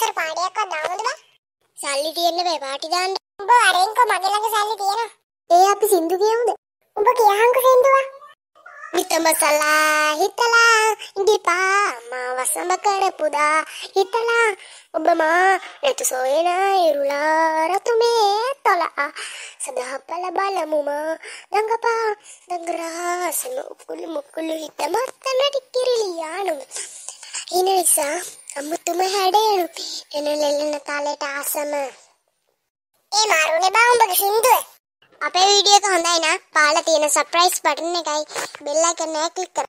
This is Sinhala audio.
සර් පාඩියක්වත් දාමුද බා? සල්ලි තියෙන්න බෑ පාටි දාන්න. උඹ වරෙන්කෝ මගේ ළඟ සල්ලි තියෙනවා. ඒ අපි සින්දු කියමුද? උඹ කියහන්කෝ සින්දුවා. හිතමසලා හිතලා ඉඳිපා මා වසඹ කරපුදා හිතලා ඔබ මා නැතු සොයන ඉරුලා රතුමේ තොලා සදහපල බලමු මා දඟපා දඟරාසන උකුළු මුකුළු හිත මත්තනට කිරිලියානුම ඒ නිසා අමුතුම හැඩයනු කාලෙට ආසම ඒ මාරුනේ බා උඹගේ සින්දුව අපේ වීඩියෝ එක හොඳයි නම් පාලා තියෙන සර්ප්‍රයිස් බටන් එකයි බෙල් අයිකන් එක ක්ලික් කරන්න